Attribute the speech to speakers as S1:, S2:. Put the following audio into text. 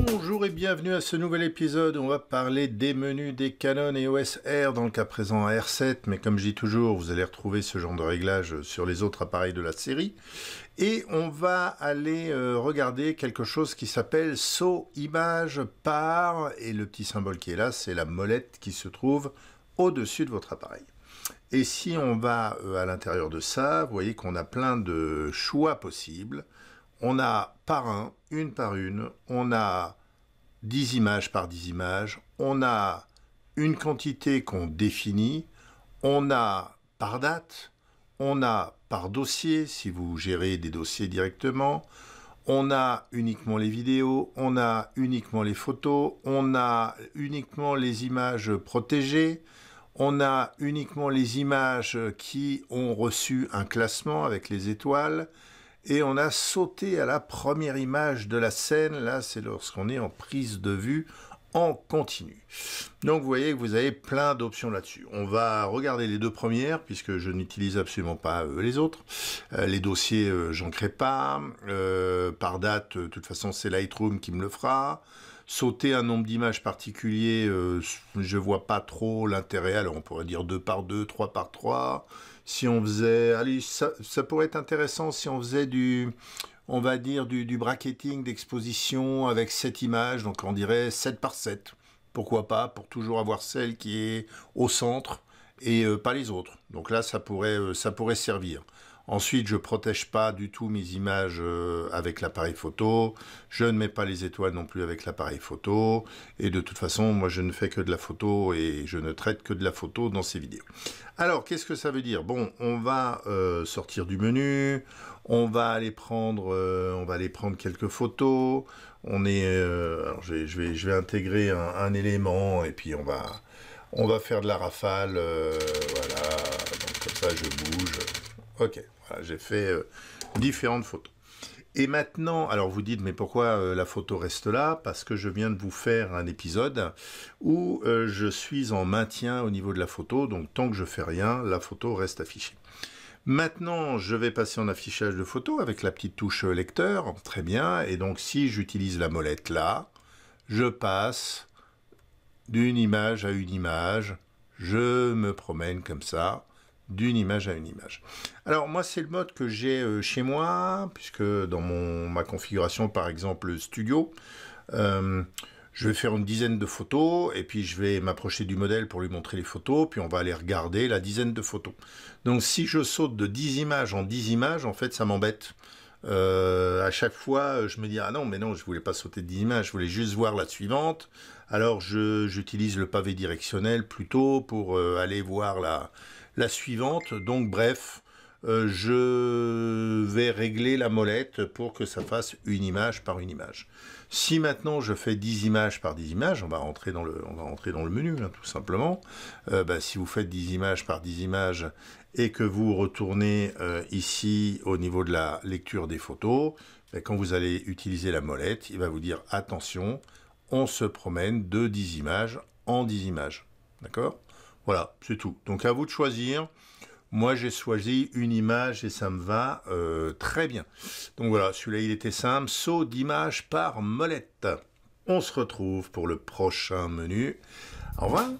S1: Bonjour et bienvenue à ce nouvel épisode. On va parler des menus des Canon et R, dans le cas présent à R7, mais comme je dis toujours, vous allez retrouver ce genre de réglage sur les autres appareils de la série. Et on va aller euh, regarder quelque chose qui s'appelle saut image par, et le petit symbole qui est là, c'est la molette qui se trouve au-dessus de votre appareil. Et si on va euh, à l'intérieur de ça, vous voyez qu'on a plein de choix possibles on a par un, une par une, on a 10 images par 10 images, on a une quantité qu'on définit, on a par date, on a par dossier, si vous gérez des dossiers directement, on a uniquement les vidéos, on a uniquement les photos, on a uniquement les images protégées, on a uniquement les images qui ont reçu un classement avec les étoiles, et on a sauté à la première image de la scène. Là, c'est lorsqu'on est en prise de vue, en continu. Donc vous voyez que vous avez plein d'options là-dessus. On va regarder les deux premières puisque je n'utilise absolument pas euh, les autres. Euh, les dossiers, euh, j'en crée pas. par date, de toute façon, c'est Lightroom qui me le fera. Sauter un nombre d'images particulier, je vois pas trop l'intérêt. Alors on pourrait dire 2 par 2, 3 par 3. Si on faisait... Allez, ça pourrait être intéressant si on faisait du on va dire, du, bracketing d'exposition avec cette image, donc on dirait 7 par 7. Pourquoi pas, pour toujours avoir celle qui est au centre et euh, pas les autres. Donc là, ça pourrait, euh, ça pourrait servir. Ensuite, je ne protège pas du tout mes images euh, avec l'appareil photo. Je ne mets pas les étoiles non plus avec l'appareil photo. Et de toute façon, moi, je ne fais que de la photo et je ne traite que de la photo dans ces vidéos. Alors, qu'est-ce que ça veut dire Bon, on va euh, sortir du menu. On va aller prendre, euh, on va aller prendre quelques photos. On est, je, vais, je, vais, intégrer un, élément et puis on va, on va faire de la rafale. voilà, comme ça, je bouge. Ok, voilà, j'ai fait euh, différentes photos. Et maintenant, alors vous dites, mais pourquoi euh, la photo reste là Parce que je viens de vous faire un épisode où euh, je suis en maintien au niveau de la photo, donc tant que je fais rien, la photo reste affichée. Maintenant, je vais passer en affichage de photo avec la petite touche lecteur, très bien, et donc si j'utilise la molette là, je passe d'une image à une image, je me promène comme ça, d'une image à une image. Alors moi c'est le mode que j'ai euh, chez moi, puisque dans mon, ma configuration par exemple studio, euh, je vais faire une dizaine de photos, et puis je vais m'approcher du modèle pour lui montrer les photos, puis on va aller regarder la dizaine de photos. Donc si je saute de 10 images en 10 images, en fait ça m'embête. Euh, à chaque fois, je me dis, ah non, mais non, je voulais pas sauter dix 10 images, je voulais juste voir la suivante. Alors j'utilise le pavé directionnel plutôt pour aller voir la, la suivante. Donc bref, euh, je vais régler la molette pour que ça fasse une image par une image. Si maintenant je fais 10 images par 10 images, on va rentrer dans le, dans le menu hein, tout simplement. Euh, bah, si vous faites 10 images par 10 images et que vous retournez euh, ici au niveau de la lecture des photos, bah, quand vous allez utiliser la molette, il va vous dire attention, on se promène de 10 images en 10 images. D'accord voilà, c'est tout. Donc à vous de choisir. Moi, j'ai choisi une image et ça me va euh, très bien. Donc voilà, celui-là, il était simple. Saut d'image par molette. On se retrouve pour le prochain menu. Au revoir.